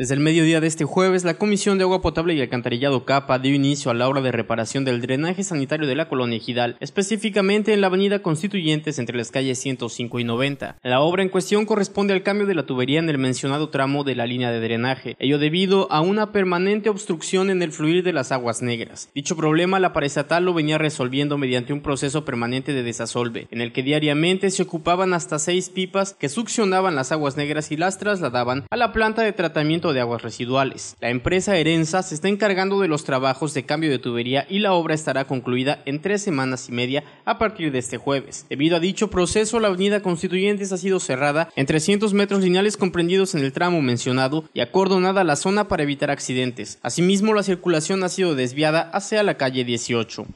Desde el mediodía de este jueves, la Comisión de Agua Potable y Alcantarillado Capa dio inicio a la obra de reparación del drenaje sanitario de la colonia Ejidal, específicamente en la avenida Constituyentes entre las calles 105 y 90. La obra en cuestión corresponde al cambio de la tubería en el mencionado tramo de la línea de drenaje, ello debido a una permanente obstrucción en el fluir de las aguas negras. Dicho problema la parezatal lo venía resolviendo mediante un proceso permanente de desasolve, en el que diariamente se ocupaban hasta seis pipas que succionaban las aguas negras y las trasladaban a la planta de tratamiento de aguas residuales. La empresa Herenza se está encargando de los trabajos de cambio de tubería y la obra estará concluida en tres semanas y media a partir de este jueves. Debido a dicho proceso, la avenida Constituyentes ha sido cerrada en 300 metros lineales comprendidos en el tramo mencionado y acordonada la zona para evitar accidentes. Asimismo, la circulación ha sido desviada hacia la calle 18.